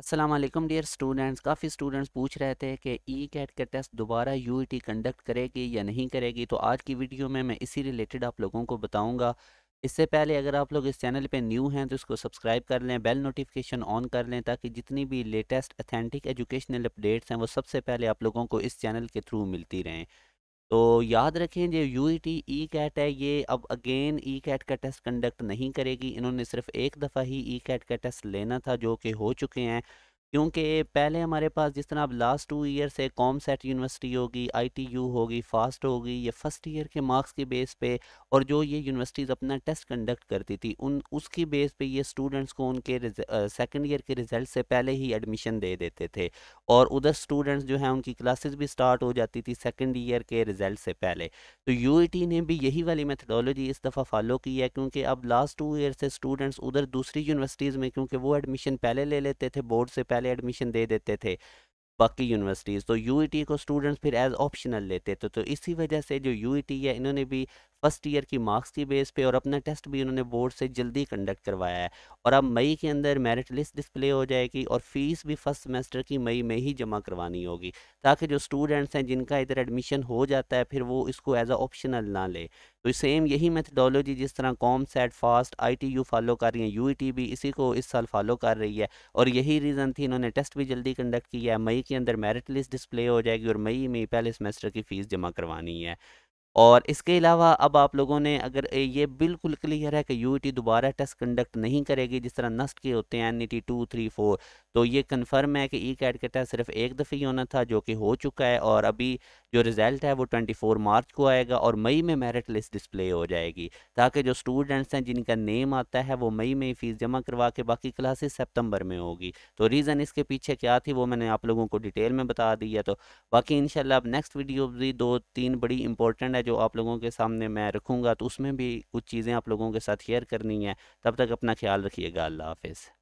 Aslam dear students काफ़ी students पूछ रहे थे कि ई कैट का टेस्ट दोबारा यू टी e कंडक्ट करेगी या नहीं करेगी तो आज की वीडियो में मैं इसी रिलेटेड आप लोगों को बताऊंगा इससे पहले अगर आप लोग इस चैनल पे न्यू हैं तो इसको सब्सक्राइब कर लें बेल नोटिफिकेशन ऑन कर लें ताकि जितनी भी लेटेस्ट अथेंटिक एजुकेशनल अपडेट्स हैं वो सबसे पहले आप लोगों को इस चैनल के थ्रू मिलती रहें तो याद रखें जो U E T E CAT है ये अब अगेन ई कैट का टेस्ट कंडक्ट नहीं करेगी इन्होंने सिर्फ एक दफ़ा ही ई कैट का टेस्ट लेना था जो कि हो चुके हैं क्योंकि पहले हमारे पास जिस तरह अब लास्ट टू ईयर से कॉम सेट यूनिवर्सिटी होगी आईटीयू होगी फास्ट होगी ये फर्स्ट ईयर के मार्क्स के बेस पे और जो ये यूनिवर्सिटीज़ अपना टेस्ट कंडक्ट करती थी उन उसकी बेस पे ये स्टूडेंट्स को उनके सेकंड ईयर के रिज़ल्ट से पहले ही एडमिशन दे देते थे और उधर स्टूडेंट्स जो हैं उनकी क्लासेज भी स्टार्ट हो जाती थी सेकेंड ईयर के रिज़ल्ट से पहले तो यू ने भी यही वाली मेथडोलॉजी इस दफ़ा फॉलो की है क्योंकि अब लास्ट टू ईयर से स्टूडेंट्स उधर दूसरी यूनिवर्सिटीज़ में क्योंकि वो एडमिशन पहले ले लेते थे बोर्ड से पहले पहले एडमिशन दे देते थे बाकी यूनिवर्सिटीज़ तो यू e को स्टूडेंट्स फिर एज ऑप्शनल लेते थे तो इसी वजह से जो यू e है इन्होंने भी फर्स्ट ईयर की मार्क्स की बेस पे और अपना टेस्ट भी उन्होंने बोर्ड से जल्दी कंडक्ट करवाया है और अब मई के अंदर मेरिट लिस्ट डिस्प्ले हो जाएगी और फीस भी फर्स्ट सेमेस्टर की मई में ही जमा करवानी होगी ताकि जो स्टूडेंट्स हैं जिनका इधर एडमिशन हो जाता है फिर वो इसको एज अ ऑप्शनल ना ले तो सेम यही मेथडोलॉजी जिस तरह कॉम सेट फास्ट आई फॉलो कर रही है यू भी इसी को इस साल फॉलो कर रही है और यही रीज़न थी इन्होंने टेस्ट भी जल्दी कंडक्ट किया है मई के अंदर मेरिट लिस्ट डिस्प्ले हो जाएगी और मई में पहले सेमेस्टर की फ़ीस जमा करवानी है और इसके अलावा अब आप लोगों ने अगर ये बिल्कुल क्लियर है कि यू e दोबारा टेस्ट कंडक्ट नहीं करेगी जिस तरह नस्ट के होते हैं N E T two three four तो ये कन्फर्म है कि ई कैट का टेस्ट सिर्फ एक दफ़े ही होना था जो कि हो चुका है और अभी जो रिज़ल्ट है वो 24 मार्च को आएगा और मई में मेरिट लिस्ट डिस्प्ले हो जाएगी ताकि जो स्टूडेंट्स हैं जिनका नेम आता है वो मई में ही फ़ीस जमा करवा के बाकी क्लासेस सितंबर में होगी तो रीज़न इसके पीछे क्या थी वो मैंने आप लोगों को डिटेल में बता दी है तो बाकी इन अब नेक्स्ट वीडियो भी दो तीन बड़ी इंपॉर्टेंट है जो आप लोगों के सामने मैं रखूँगा तो उसमें भी कुछ चीज़ें आप लोगों के साथ शेयर करनी है तब तक अपना ख्याल रखिएगा अल्लाह हाफिज़